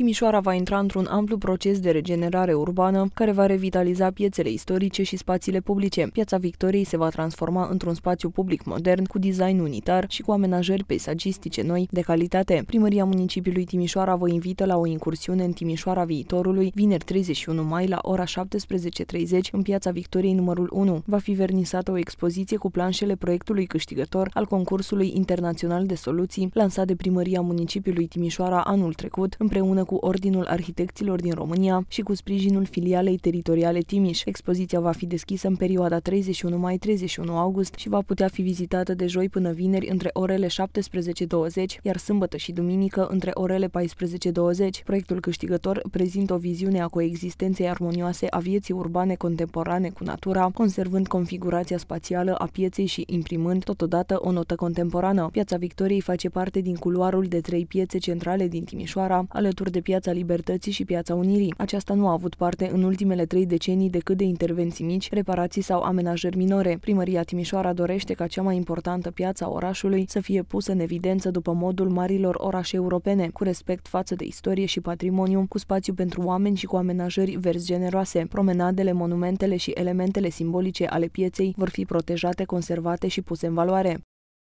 Timișoara va intra într-un amplu proces de regenerare urbană care va revitaliza piețele istorice și spațiile publice. Piața Victoriei se va transforma într-un spațiu public modern cu design unitar și cu amenajări peisagistice noi de calitate. Primăria municipiului Timișoara vă invită la o incursiune în Timișoara viitorului, vineri 31 mai la ora 17.30 în Piața Victoriei numărul 1. Va fi vernisată o expoziție cu planșele proiectului câștigător al concursului internațional de soluții lansat de Primăria municipiului Timișoara anul trecut împreună cu cu Ordinul Arhitecților din România și cu sprijinul filialei teritoriale Timiș. Expoziția va fi deschisă în perioada 31 mai 31 august și va putea fi vizitată de joi până vineri între orele 17.20, iar sâmbătă și duminică între orele 14.20. Proiectul câștigător prezintă o viziune a coexistenței armonioase a vieții urbane contemporane cu natura, conservând configurația spațială a pieței și imprimând totodată o notă contemporană. Piața Victoriei face parte din culoarul de trei piețe centrale din Timișoara, alături de Piața Libertății și Piața Unirii. Aceasta nu a avut parte în ultimele trei decenii decât de intervenții mici, reparații sau amenajări minore. Primăria Timișoara dorește ca cea mai importantă piața orașului să fie pusă în evidență după modul marilor orașe europene, cu respect față de istorie și patrimoniu, cu spațiu pentru oameni și cu amenajări verzi generoase. Promenadele, monumentele și elementele simbolice ale pieței vor fi protejate, conservate și puse în valoare.